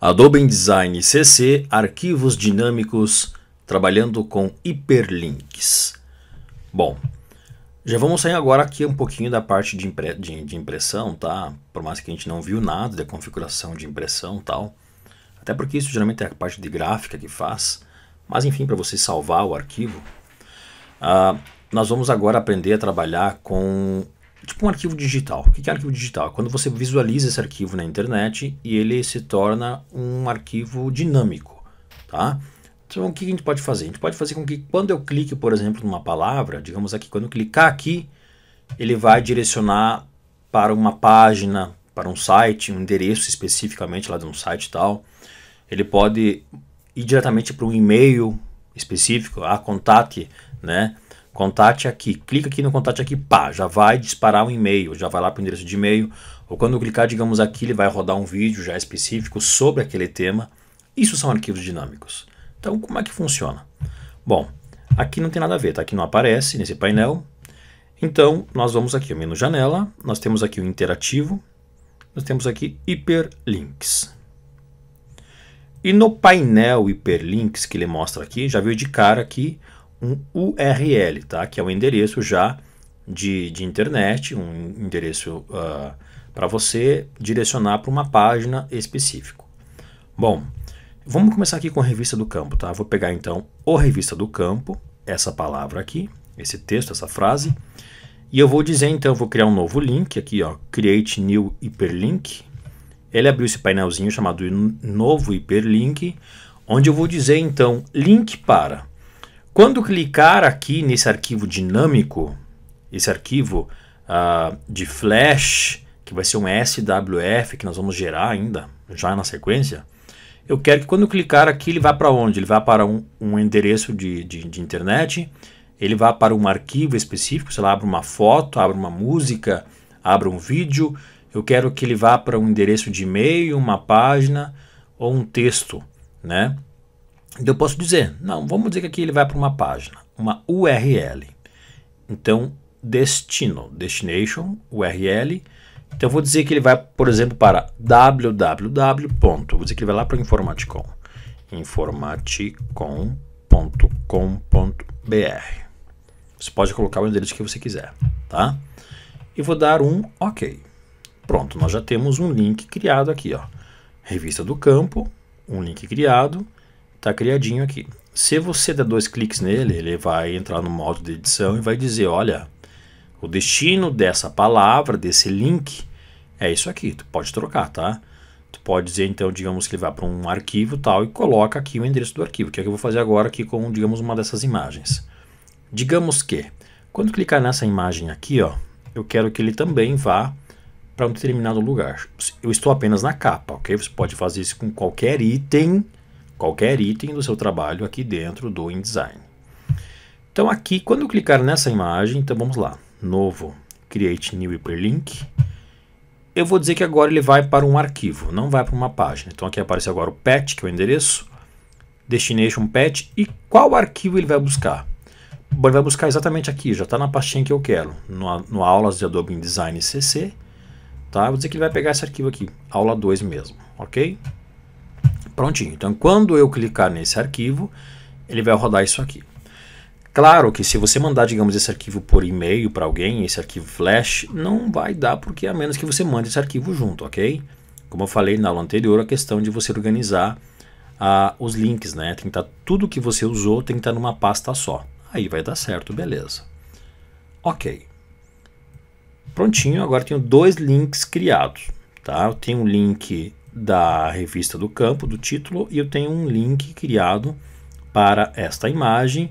Adobe InDesign CC, arquivos dinâmicos trabalhando com hiperlinks. Bom, já vamos sair agora aqui um pouquinho da parte de, impre de, de impressão, tá? Por mais que a gente não viu nada da configuração de impressão tal. Até porque isso geralmente é a parte de gráfica que faz. Mas enfim, para você salvar o arquivo. Ah, nós vamos agora aprender a trabalhar com tipo um arquivo digital. O que é arquivo digital? É quando você visualiza esse arquivo na internet e ele se torna um arquivo dinâmico, tá? Então, o que a gente pode fazer? A gente pode fazer com que quando eu clique, por exemplo, numa palavra, digamos aqui, quando eu clicar aqui, ele vai direcionar para uma página, para um site, um endereço especificamente lá de um site e tal. Ele pode ir diretamente para um e-mail específico, a ah, contate, né? contate aqui, clica aqui no contate aqui, pá, já vai disparar um e-mail, já vai lá para o endereço de e-mail, ou quando eu clicar, digamos aqui, ele vai rodar um vídeo já específico sobre aquele tema. Isso são arquivos dinâmicos. Então, como é que funciona? Bom, aqui não tem nada a ver, tá? Aqui não aparece nesse painel. Então, nós vamos aqui, menu janela, nós temos aqui o interativo, nós temos aqui hiperlinks. E no painel hiperlinks que ele mostra aqui, já veio de cara aqui um URL, tá? que é um endereço já de, de internet, um endereço uh, ah, para você direcionar para uma página específica. Bom, vamos começar aqui com a revista do campo. Tá? Vou pegar então o revista do campo, essa palavra aqui, esse texto, essa frase, e eu vou dizer então, vou criar um novo link aqui, ó, Create New Hyperlink. Ele abriu esse painelzinho chamado Novo Hiperlink, onde eu vou dizer então link para. Quando clicar aqui nesse arquivo dinâmico, esse arquivo uh, de flash, que vai ser um SWF que nós vamos gerar ainda, já na sequência, eu quero que quando clicar aqui ele vá para onde? Ele vá para um, um endereço de, de, de internet, ele vá para um arquivo específico, sei lá, abre uma foto, abre uma música, abre um vídeo, eu quero que ele vá para um endereço de e-mail, uma página ou um texto, né? Então eu posso dizer, não, vamos dizer que aqui ele vai para uma página, uma URL. Então, destino, destination, URL. Então eu vou dizer que ele vai, por exemplo, para www. Vou dizer que ele vai lá para Informaticon. Informaticon.com.br. Você pode colocar o endereço que você quiser, tá? E vou dar um OK. Pronto, nós já temos um link criado aqui, ó. Revista do Campo, um link criado Tá criadinho aqui. Se você der dois cliques nele, ele vai entrar no modo de edição e vai dizer, olha, o destino dessa palavra, desse link, é isso aqui. Tu pode trocar, tá? Tu pode dizer, então, digamos que ele vai para um arquivo tal e coloca aqui o endereço do arquivo, que é o que eu vou fazer agora aqui com, digamos, uma dessas imagens. Digamos que, quando clicar nessa imagem aqui, ó, eu quero que ele também vá para um determinado lugar. Eu estou apenas na capa, ok? Você pode fazer isso com qualquer item qualquer item do seu trabalho aqui dentro do InDesign. Então aqui, quando eu clicar nessa imagem, então vamos lá, novo, Create New Hyperlink, eu vou dizer que agora ele vai para um arquivo, não vai para uma página. Então aqui aparece agora o patch, que é o endereço, destination patch, e qual arquivo ele vai buscar. Bom, ele vai buscar exatamente aqui, já está na pastinha que eu quero, no, no aulas de Adobe InDesign CC, tá? Eu vou dizer que ele vai pegar esse arquivo aqui, aula 2 mesmo, ok? Prontinho. Então, quando eu clicar nesse arquivo, ele vai rodar isso aqui. Claro que se você mandar, digamos, esse arquivo por e-mail para alguém, esse arquivo flash, não vai dar, porque a menos que você mande esse arquivo junto, ok? Como eu falei na aula anterior, a questão de você organizar ah, os links, né? Tem que estar tá, tudo que você usou, tem que estar tá numa pasta só. Aí vai dar certo, beleza. Ok. Prontinho, agora tenho dois links criados. Tá? Eu tenho um link da revista do campo, do título, e eu tenho um link criado para esta imagem,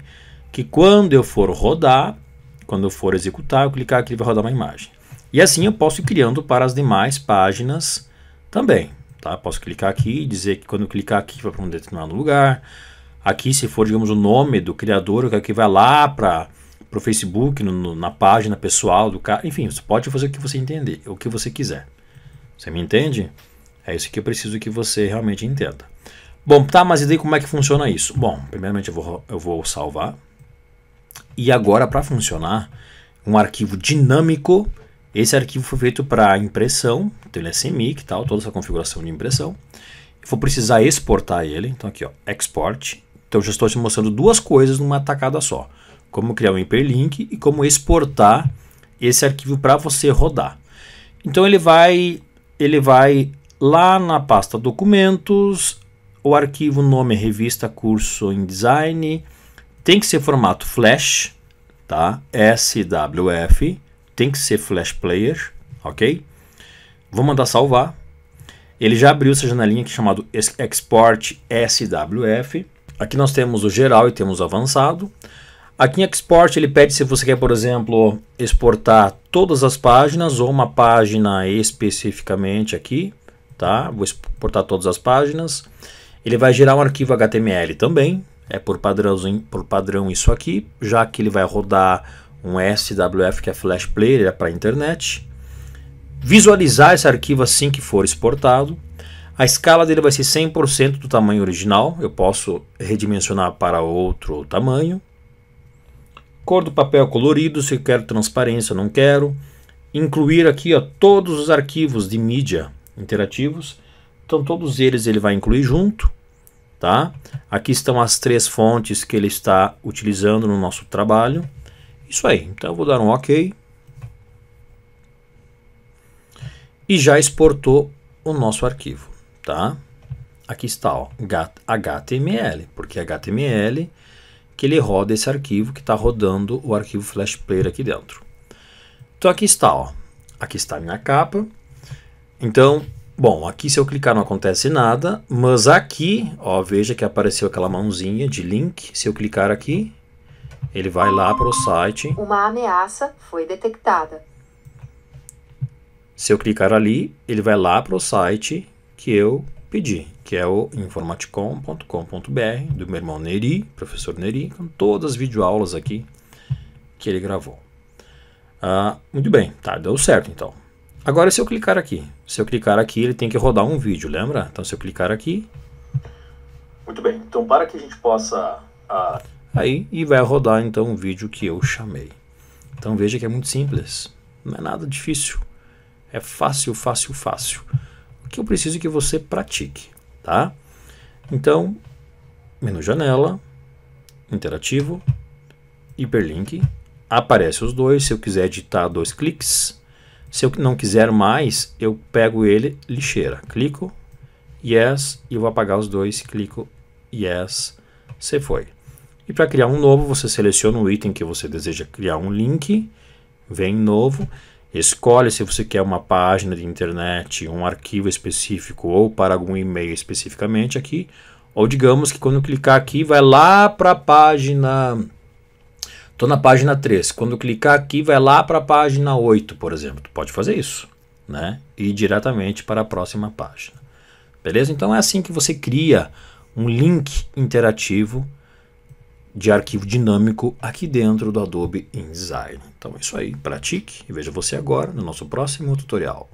que quando eu for rodar, quando eu for executar, eu clicar aqui ele vai rodar uma imagem. E assim eu posso ir criando para as demais páginas também. Tá? Posso clicar aqui e dizer que quando eu clicar aqui vai para um determinado lugar. Aqui, se for, digamos, o nome do criador, que vai lá para o Facebook, no, no, na página pessoal do cara. Enfim, você pode fazer o que você entender, o que você quiser. Você me entende? É isso que eu preciso que você realmente entenda. Bom, tá, mas e daí como é que funciona isso? Bom, primeiramente eu vou, eu vou salvar. E agora, para funcionar, um arquivo dinâmico. Esse arquivo foi feito para impressão, então ele é e tal, toda essa configuração de impressão. vou precisar exportar ele, então aqui ó, export. Então já estou te mostrando duas coisas numa tacada só. Como criar um hiperlink e como exportar esse arquivo para você rodar. Então ele vai, ele vai Lá na pasta documentos, o arquivo nome revista curso em design tem que ser formato flash, tá? SWF, tem que ser flash player, ok? Vou mandar salvar. Ele já abriu essa janelinha aqui chamado Export SWF. Aqui nós temos o geral e temos o avançado. Aqui em Export ele pede se você quer, por exemplo, exportar todas as páginas ou uma página especificamente aqui tá? Vou exportar todas as páginas. Ele vai gerar um arquivo HTML também, é por padrãozinho, por padrão isso aqui, já que ele vai rodar um SWF que é Flash Player é para internet. Visualizar esse arquivo assim que for exportado. A escala dele vai ser 100% do tamanho original, eu posso redimensionar para outro tamanho. Cor do papel colorido, se eu quero transparência, não quero. Incluir aqui ó, todos os arquivos de mídia interativos. Então todos eles ele vai incluir junto, tá? Aqui estão as três fontes que ele está utilizando no nosso trabalho. Isso aí. Então eu vou dar um OK. E já exportou o nosso arquivo, tá? Aqui está, ó, HTML, porque HTML que ele roda esse arquivo que está rodando o arquivo Flash Player aqui dentro. Então aqui está, ó. Aqui está a minha capa. Então, bom, aqui se eu clicar não acontece nada, mas aqui, ó, veja que apareceu aquela mãozinha de link. Se eu clicar aqui, ele vai lá para o site. Uma ameaça foi detectada. Se eu clicar ali, ele vai lá para o site que eu pedi, que é o informaticom.com.br, do meu irmão Neri, professor Neri, com todas as videoaulas aqui que ele gravou. Ah, muito bem, tá, deu certo então. Agora, se eu clicar aqui, se eu clicar aqui, ele tem que rodar um vídeo, lembra? Então, se eu clicar aqui... Muito bem, então para que a gente possa... Ah, Aí, e vai rodar então o um vídeo que eu chamei. Então veja que é muito simples, não é nada difícil. É fácil, fácil, fácil. O que eu preciso é que você pratique, tá? Então, menu janela, interativo, hiperlink, aparece os dois, se eu quiser editar dois cliques, se eu não quiser mais, eu pego ele, lixeira. Clico, yes, e vou apagar os dois. Clico, yes, você foi. E para criar um novo, você seleciona o item que você deseja criar um link, vem novo, escolhe se você quer uma página de internet, um arquivo específico ou para algum e-mail especificamente aqui, ou digamos que quando clicar aqui vai lá para a página Estou na página 3. Quando clicar aqui, vai lá para a página 8, por exemplo. Tu pode fazer isso, né? E ir diretamente para a próxima página. Beleza? Então é assim que você cria um link interativo de arquivo dinâmico aqui dentro do Adobe InDesign. Então é isso aí, pratique e veja você agora no nosso próximo tutorial.